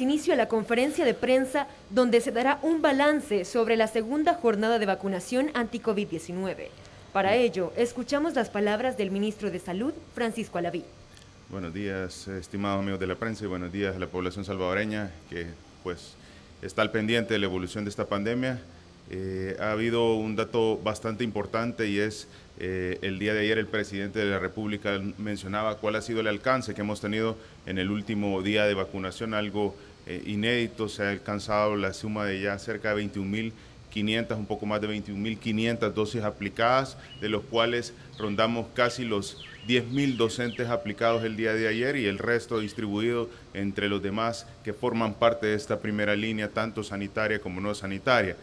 inicio a la conferencia de prensa donde se dará un balance sobre la segunda jornada de vacunación anti-COVID-19. Para ello, escuchamos las palabras del ministro de Salud, Francisco Alaví. Buenos días, estimados amigos de la prensa, y buenos días a la población salvadoreña que pues está al pendiente de la evolución de esta pandemia. Eh, ha habido un dato bastante importante y es eh, el día de ayer el presidente de la República mencionaba cuál ha sido el alcance que hemos tenido en el último día de vacunación, algo eh, inédito se ha alcanzado la suma de ya cerca de 21.500, un poco más de 21.500 dosis aplicadas, de los cuales rondamos casi los 10.000 docentes aplicados el día de ayer y el resto distribuido entre los demás que forman parte de esta primera línea, tanto sanitaria como no sanitaria.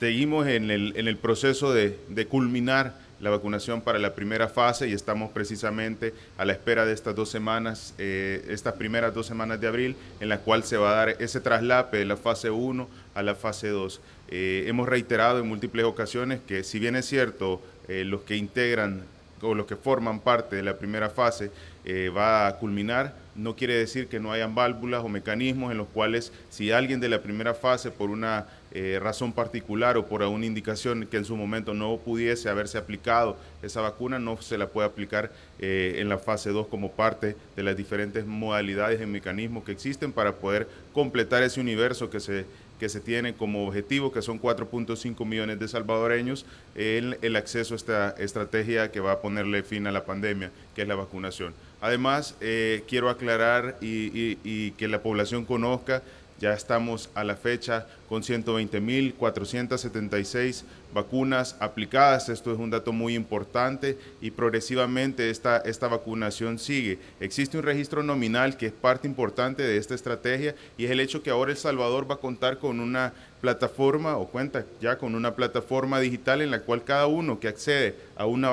Seguimos en el, proceso de culminar la vacunación para la primera fase y estamos precisamente a la espera de estas dos semanas, eh, estas primeras dos semanas de abril, en la cual se va a dar ese traslape de la fase 1 a la fase 2. Eh, hemos reiterado en múltiples ocasiones que si bien es cierto, eh, los que integran o los que forman parte de la primera fase eh, va a culminar, no quiere decir que no hayan válvulas o mecanismos en los cuales si alguien de la primera fase por una eh, razón particular o por alguna indicación que en su momento no pudiese haberse aplicado esa vacuna, no se la puede aplicar eh, en la fase 2 como parte de las diferentes modalidades y mecanismos que existen para poder completar ese universo que se que se tiene como objetivo, que son 4.5 millones de salvadoreños, el, el acceso a esta estrategia que va a ponerle fin a la pandemia, que es la vacunación. Además, eh, quiero aclarar y que la población conozca ya estamos a la fecha con 120.476 vacunas aplicadas. Esto es un dato muy importante y progresivamente esta, esta vacunación sigue. Existe un registro nominal que es parte importante de esta estrategia y es el hecho que ahora El Salvador va a contar con una plataforma o cuenta ya con una plataforma digital en la cual cada uno que accede a una,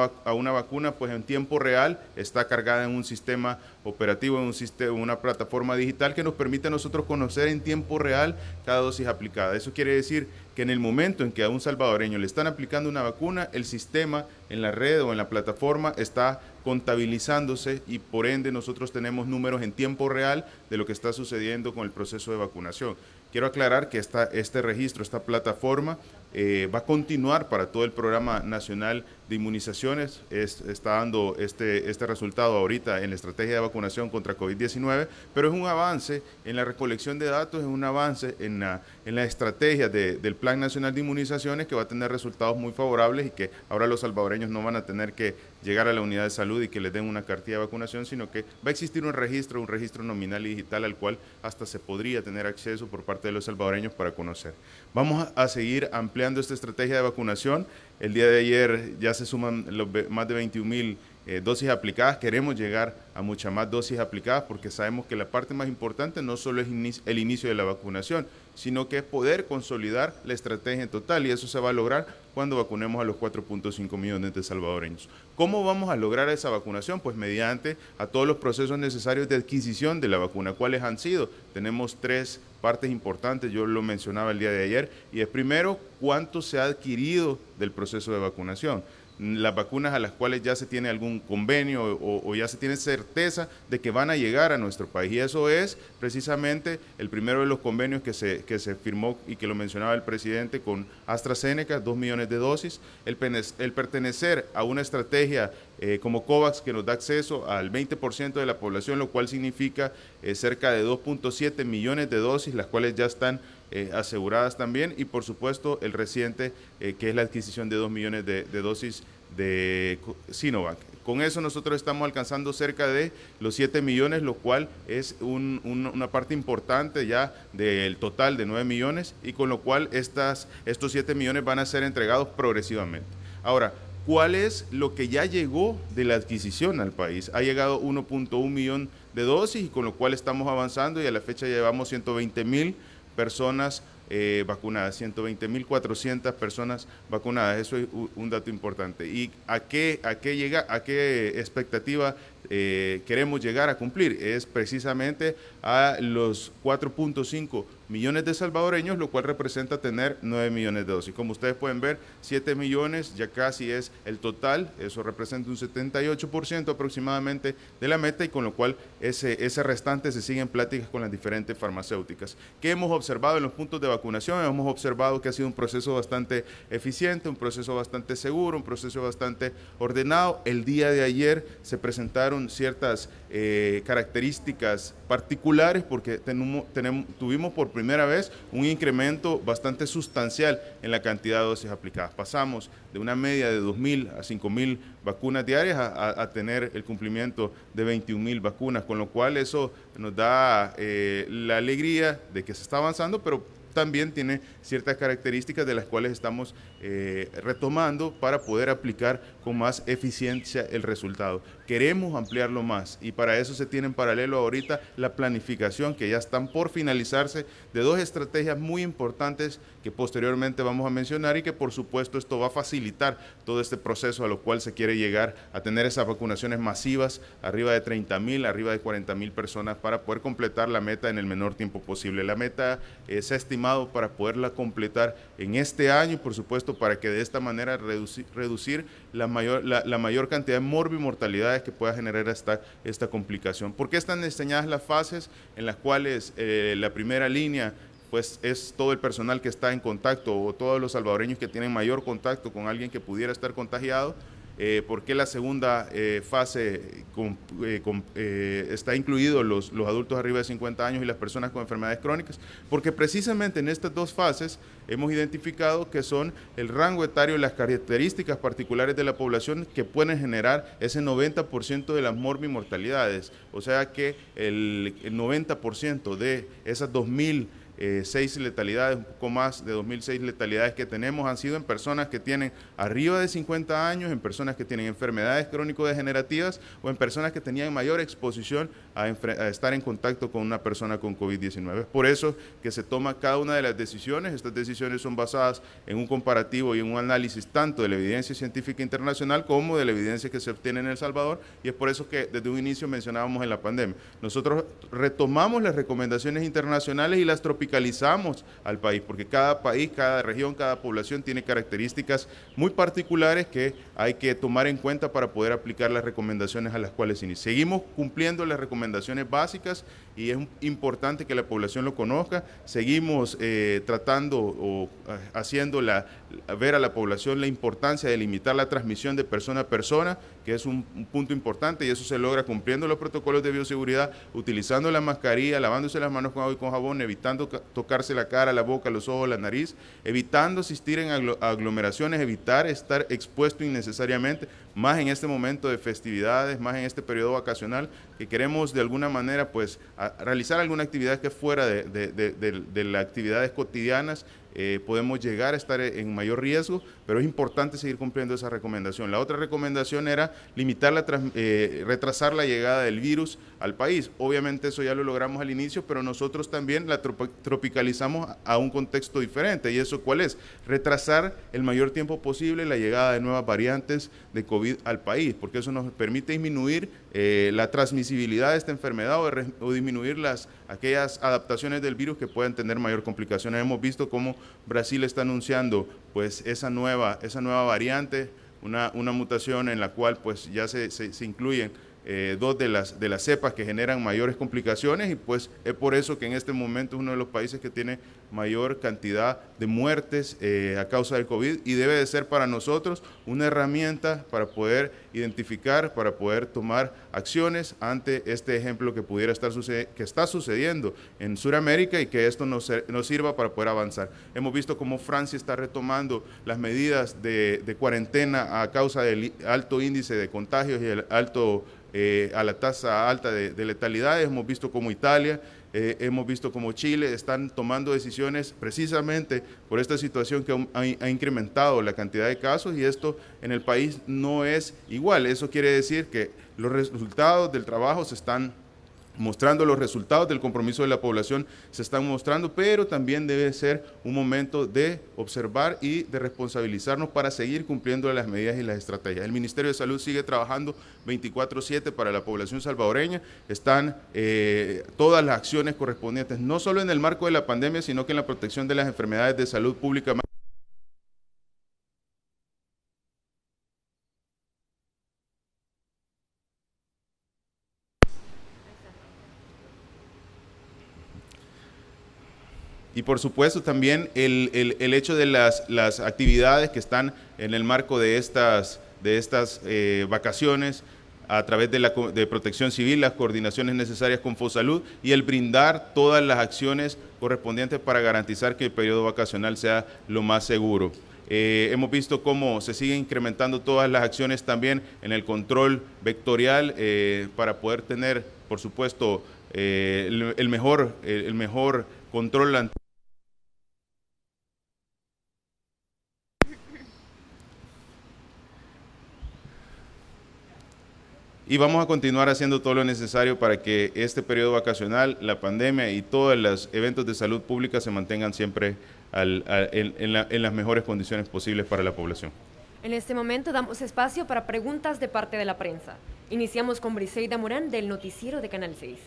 vacuna, pues en tiempo real está cargada en un sistema operativo, en un sistema, una plataforma digital que nos permite a nosotros conocer en tiempo real cada dosis aplicada. Eso quiere decir que en el momento en que a un salvadoreño le están aplicando una vacuna, el sistema en la red o en la plataforma está contabilizándose y por ende nosotros tenemos números en tiempo real de lo que está sucediendo con el proceso de vacunación. Quiero aclarar que esta, este registro, esta plataforma, eh, va a continuar para todo el programa nacional inmunizaciones está dando este, este resultado ahorita en la estrategia de vacunación contra COVID-19, pero es un avance en la recolección de datos, es un avance en la, en la estrategia del Plan Nacional de Inmunizaciones que va a tener resultados muy favorables y que ahora los salvadoreños no van a tener que llegar a la unidad de salud y que les den una cartilla de vacunación, sino que va a existir un registro, un registro nominal y digital al cual hasta se podría tener acceso por parte de los salvadoreños para conocer. Vamos a seguir ampliando esta estrategia de vacunación. El día de ayer ya se suman los, más de 21 mil eh, dosis aplicadas, queremos llegar a muchas más dosis aplicadas porque sabemos que la parte más importante no solo es el inicio de la vacunación, sino que es poder consolidar la estrategia en total y eso se va a lograr cuando vacunemos a los 4.5 millones de salvadoreños. ¿Cómo vamos a lograr esa vacunación? Pues mediante a todos los procesos necesarios de adquisición de la vacuna. ¿Cuáles han sido? Tenemos tres partes importantes, yo lo mencionaba el día de ayer, y es primero cuánto se ha adquirido del proceso de vacunación las vacunas a las cuales ya se tiene algún convenio o, ya se tiene certeza de que van a llegar a nuestro país. Y eso es precisamente el primero de los convenios que se, que se firmó y que lo mencionaba el presidente con AstraZeneca, dos millones de dosis, el, pertenecer a una estrategia eh, como COVAX que nos da acceso al 20% de la población, lo cual significa eh, cerca de 2.7 millones de dosis, las cuales ya están eh, aseguradas también y por supuesto el reciente eh, que es la adquisición de 2 millones de, dosis de Sinovac. Con eso nosotros estamos alcanzando cerca de los 7 millones, lo cual es una parte importante ya del total de 9 millones y con lo cual estas, estos 7 millones van a ser entregados progresivamente. Ahora, ¿cuál es lo que ya llegó de la adquisición al país? Ha llegado 1.1 millón de dosis y con lo cual estamos avanzando y a la fecha llevamos 120 mil personas 120 eh, vacunadas, 120.400 personas vacunadas. Eso es un dato importante. ¿Y a qué, a qué llega, a qué expectativa eh, queremos llegar a cumplir, es precisamente a los 4.5 millones de salvadoreños, lo cual representa tener 9 millones de dosis. Como ustedes pueden ver, 7 millones ya casi es el total, eso representa un 78% aproximadamente de la meta y con lo cual ese, ese restante se sigue en pláticas con las diferentes farmacéuticas. ¿Qué hemos observado en los puntos de vacunación? Hemos observado que ha sido un proceso bastante eficiente, un proceso bastante seguro, un proceso bastante ordenado. El día de ayer se presentaron ciertas eh, características particulares porque tuvimos por primera vez un incremento bastante sustancial en la cantidad de dosis aplicadas. Pasamos de una media de 2.000 a 5.000 vacunas diarias a, tener el cumplimiento de 21.000 vacunas, con lo cual eso nos da eh, la alegría de que se está avanzando, pero también tiene ciertas características de las cuales estamos eh, retomando para poder aplicar con más eficiencia el resultado. Queremos ampliarlo más y para eso se tiene en paralelo ahorita la planificación que ya están por finalizarse de dos estrategias muy importantes que posteriormente vamos a mencionar y que por supuesto esto va a facilitar todo este proceso a lo cual se quiere llegar a tener esas vacunaciones masivas, arriba de 30.000, arriba de 40 mil personas para poder completar la meta en el menor tiempo posible. La meta eh, se estima para poderla completar en este año, por supuesto, para que de esta manera reducir, la, mayor, la, mayor cantidad de morbimortalidades que pueda generar esta, esta complicación. ¿Por qué están diseñadas las fases en las cuales eh, la primera línea pues es todo el personal que está en contacto o todos los salvadoreños que tienen mayor contacto con alguien que pudiera estar contagiado? Eh, por qué la segunda eh, fase eh, está incluido los, adultos arriba de 50 años y las personas con enfermedades crónicas, porque precisamente en estas dos fases hemos identificado que son el rango etario y las características particulares de la población que pueden generar ese 90% de las morbimortalidades, o sea que el, el 90% de esas 2000 eh, seis letalidades, un poco más de 2.006 letalidades que tenemos han sido en personas que tienen arriba de 50 años, en personas que tienen enfermedades crónico-degenerativas o en personas que tenían mayor exposición a, estar en contacto con una persona con COVID-19. Es por eso que se toma cada una de las decisiones. Estas decisiones son basadas en un comparativo y en un análisis tanto de la evidencia científica internacional como de la evidencia que se obtiene en El Salvador y es por eso que desde un inicio mencionábamos en la pandemia. Nosotros retomamos las recomendaciones internacionales y las tropicales al país, porque cada país, cada región, cada población tiene características muy particulares que hay que tomar en cuenta para poder aplicar las recomendaciones a las cuales inicia. Seguimos cumpliendo las recomendaciones básicas y es importante que la población lo conozca. Seguimos eh, tratando o eh, haciendo la ver a la población la importancia de limitar la transmisión de persona a persona, que es un, punto importante y eso se logra cumpliendo los protocolos de bioseguridad, utilizando la mascarilla, lavándose las manos con agua y con jabón, evitando tocarse la cara, la boca, los ojos, la nariz, evitando asistir en aglomeraciones, evitar estar expuesto innecesariamente, más en este momento de festividades, más en este periodo vacacional, que queremos de alguna manera pues realizar alguna actividad que fuera de las actividades cotidianas eh, podemos llegar a estar en mayor riesgo, pero es importante seguir cumpliendo esa recomendación. La otra recomendación era limitar la, eh, retrasar la llegada del virus al país. Obviamente eso ya lo logramos al inicio, pero nosotros también la tropicalizamos a un contexto diferente. ¿Y eso cuál es? Retrasar el mayor tiempo posible la llegada de nuevas variantes de COVID al país, porque eso nos permite disminuir eh, la transmisibilidad de esta enfermedad o, disminuir las, aquellas adaptaciones del virus que puedan tener mayor complicaciones. Hemos visto cómo Brasil está anunciando pues esa nueva esa nueva variante, una, mutación en la cual pues ya se incluyen eh, dos de las, de las cepas que generan mayores complicaciones y pues es por eso que en este momento es uno de los países que tiene mayor cantidad de muertes eh, a causa del COVID y debe de ser para nosotros una herramienta para poder identificar, para poder tomar acciones ante este ejemplo que pudiera estar que está sucediendo en Sudamérica y que esto nos, sirva para poder avanzar. Hemos visto cómo Francia está retomando las medidas de cuarentena a causa del alto índice de contagios y el alto eh, a la tasa alta de, letalidad. Hemos visto como Italia, eh, hemos visto como Chile están tomando decisiones precisamente por esta situación que ha, ha, incrementado la cantidad de casos y esto en el país no es igual. Eso quiere decir que los resultados del trabajo se están mostrando los resultados del compromiso de la población, se están mostrando, pero también debe ser un momento de observar y de responsabilizarnos para seguir cumpliendo las medidas y las estrategias. El Ministerio de Salud sigue trabajando 24/7 para la población salvadoreña, están eh, todas las acciones correspondientes, no solo en el marco de la pandemia, sino que en la protección de las enfermedades de salud pública. Y por supuesto también el, hecho de las, actividades que están en el marco de estas, de estas eh, vacaciones a través de, la, protección civil, las coordinaciones necesarias con Fosalud y el brindar todas las acciones correspondientes para garantizar que el periodo vacacional sea lo más seguro. Eh, hemos visto cómo se siguen incrementando todas las acciones también en el control vectorial eh, para poder tener, por supuesto, el, mejor, mejor control ante Y vamos a continuar haciendo todo lo necesario para que este periodo vacacional, la pandemia y todos los eventos de salud pública se mantengan siempre en las mejores condiciones posibles para la población. En este momento damos espacio para preguntas de parte de la prensa. Iniciamos con Briseida Morán del noticiero de Canal 6.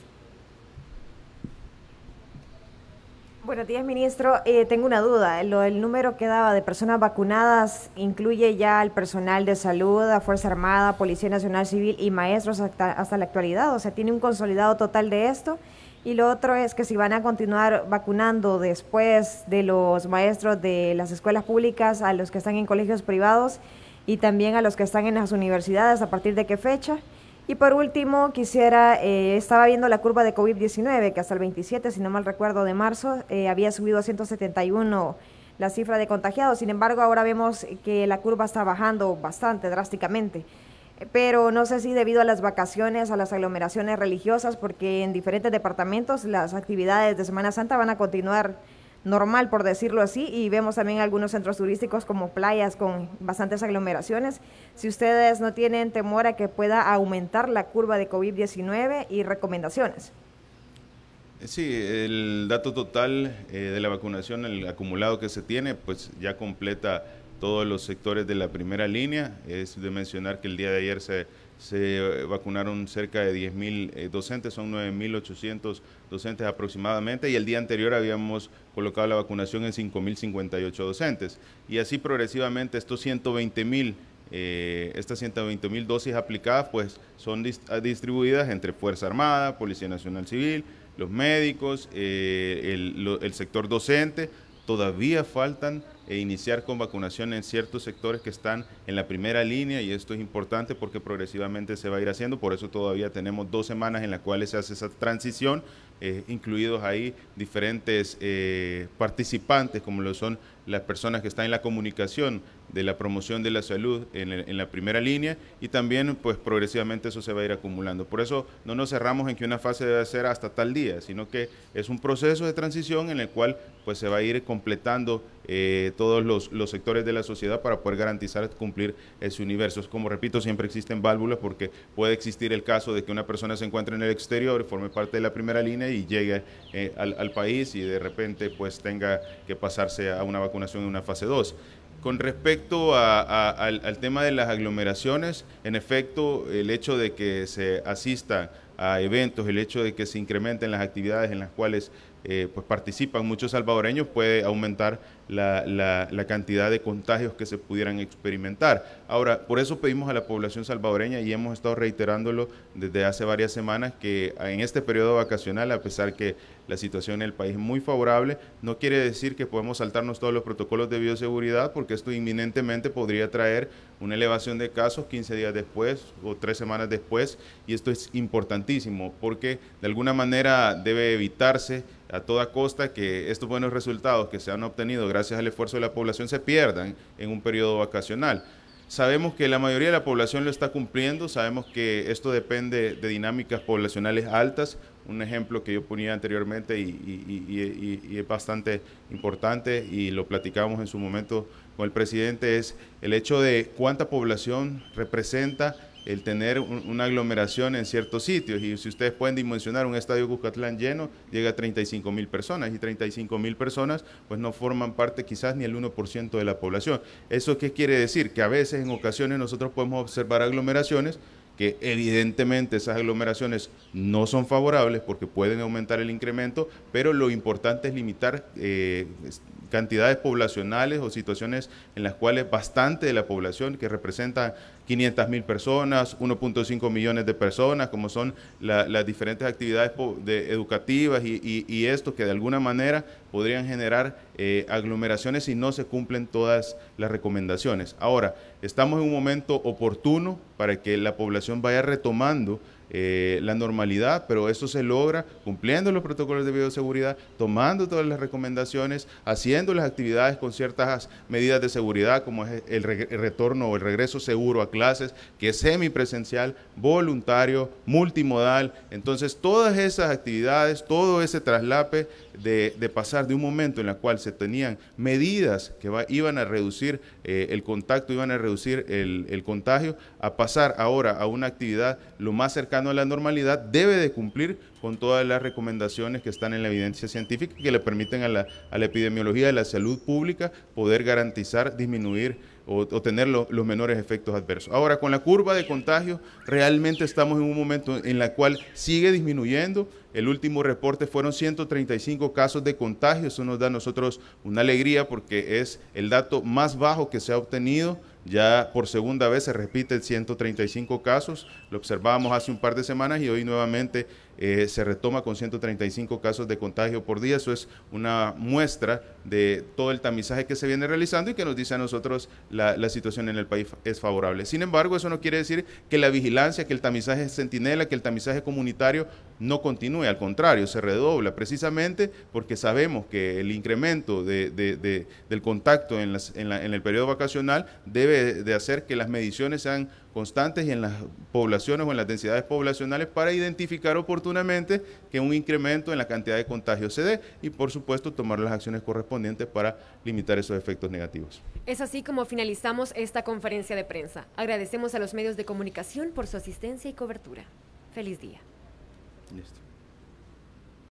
Buenos días, ministro. Eh, tengo una duda. el número que daba de personas vacunadas incluye ya al personal de salud, a Fuerza Armada, Policía Nacional Civil y maestros hasta, hasta la actualidad. O sea, tiene un consolidado total de esto. Y lo otro es que si van a continuar vacunando después de los maestros de las escuelas públicas, a los que están en colegios privados y también a los que están en las universidades, ¿a partir de qué fecha? Y por último, quisiera, eh, estaba viendo la curva de COVID-19, que hasta el 27, si no mal recuerdo, de marzo eh, había subido a 171 la cifra de contagiados. Sin embargo, ahora vemos que la curva está bajando bastante drásticamente. Pero no sé si debido a las vacaciones, a las aglomeraciones religiosas, porque en diferentes departamentos las actividades de Semana Santa van a continuar normal, por decirlo así, y vemos también algunos centros turísticos como playas con bastantes aglomeraciones. Si ustedes no tienen temor a que pueda aumentar la curva de COVID-19 y recomendaciones. Eh, sí, el dato total eh, de la vacunación, el acumulado que se tiene, pues ya completa todos los sectores de la primera línea. Es de mencionar que el día de ayer se se eh, vacunaron cerca de 10.000 eh, docentes, son 9.800 docentes aproximadamente, y el día anterior habíamos colocado la vacunación en 5.058 docentes. Y así progresivamente estos 120.000 eh, estas mil dosis aplicadas pues son distribuidas entre Fuerza Armada, Policía Nacional Civil, los médicos, eh, el sector docente. Todavía faltan e iniciar con vacunación en ciertos sectores que están en la primera línea y esto es importante porque progresivamente se va a ir haciendo, por eso todavía tenemos dos semanas en las cuales se hace esa transición, eh, incluidos ahí diferentes eh, participantes como lo son las personas que están en la comunicación de la promoción de la salud en, la primera línea y también pues progresivamente eso se va a ir acumulando. Por eso no nos cerramos en que una fase debe ser hasta tal día, sino que es un proceso de transición en el cual pues se va a ir completando eh, todos los, sectores de la sociedad para poder garantizar cumplir ese universo. Como repito, siempre existen válvulas porque puede existir el caso de que una persona se encuentre en el exterior, forme parte de la primera línea y llegue eh, al, al país y de repente pues tenga que pasarse a una vacuna en una fase 2. Con respecto al, tema de las aglomeraciones, en efecto, el hecho de que se asista a eventos, el hecho de que se incrementen las actividades en las cuales eh, pues participan muchos salvadoreños puede aumentar la, cantidad de contagios que se pudieran experimentar. Ahora, por eso pedimos a la población salvadoreña y hemos estado reiterándolo desde hace varias semanas que en este periodo vacacional, a pesar que la situación en el país es muy favorable, no quiere decir que podemos saltarnos todos los protocolos de bioseguridad porque esto inminentemente podría traer una elevación de casos 15 días después o tres semanas después y esto es importantísimo porque de alguna manera debe evitarse a toda costa que estos buenos resultados que se han obtenido gracias al esfuerzo de la población, se pierdan en un periodo vacacional. Sabemos que la mayoría de la población lo está cumpliendo, sabemos que esto depende de dinámicas poblacionales altas. Un ejemplo que yo ponía anteriormente y, es bastante importante y lo platicamos en su momento con el presidente es el hecho de cuánta población representa el tener una aglomeración en ciertos sitios. Y si ustedes pueden dimensionar un estadio Cuscatlán lleno, llega a 35 mil personas. Y 35 mil personas, pues no forman parte quizás ni el 1% de la población. ¿Eso qué quiere decir? Que a veces, en ocasiones, nosotros podemos observar aglomeraciones que evidentemente esas aglomeraciones no son favorables porque pueden aumentar el incremento, pero lo importante es limitar eh, cantidades poblacionales o situaciones en las cuales bastante de la población, que representa 500 mil personas, 1.5 millones de personas, como son las diferentes actividades educativas y, esto que de alguna manera podrían generar eh, aglomeraciones si no se cumplen todas las recomendaciones. Ahora, Estamos en un momento oportuno para que la población vaya retomando eh, la normalidad, pero eso se logra cumpliendo los protocolos de bioseguridad, tomando todas las recomendaciones, haciendo las actividades con ciertas medidas de seguridad, como es el, retorno o el regreso seguro a clases, que es semipresencial, voluntario, multimodal. Entonces, todas esas actividades, todo ese traslape de, pasar de un momento en el cual se tenían medidas que iban a reducir eh, el contacto, iban a reducir el, el contagio, a pasar ahora a una actividad lo más cercana a la normalidad debe de cumplir con todas las recomendaciones que están en la evidencia científica que le permiten a la, a la epidemiología de la salud pública poder garantizar disminuir o, tener los menores efectos adversos. Ahora, con la curva de contagio, realmente estamos en un momento en la cual sigue disminuyendo. El último reporte fueron 135 casos de contagio. Eso nos da a nosotros una alegría porque es el dato más bajo que se ha obtenido ya por segunda vez se repite el 135 casos, lo observábamos hace un par de semanas y hoy nuevamente eh, se retoma con 135 casos de contagio por día. Eso es una muestra de todo el tamizaje que se viene realizando y que nos dice a nosotros la, situación en el país es favorable. Sin embargo, eso no quiere decir que la vigilancia, que el tamizaje sentinela, que el tamizaje comunitario no continúe, al contrario, se redobla precisamente porque sabemos que el incremento del contacto en, en, el periodo vacacional debe de hacer que las mediciones sean constantes y en las poblaciones o en las densidades poblacionales para identificar oportunamente que un incremento en la cantidad de contagios se dé y por supuesto tomar las acciones correspondientes para limitar esos efectos negativos. Es así como finalizamos esta conferencia de prensa. Agradecemos a los medios de comunicación por su asistencia y cobertura. Feliz día. Listo.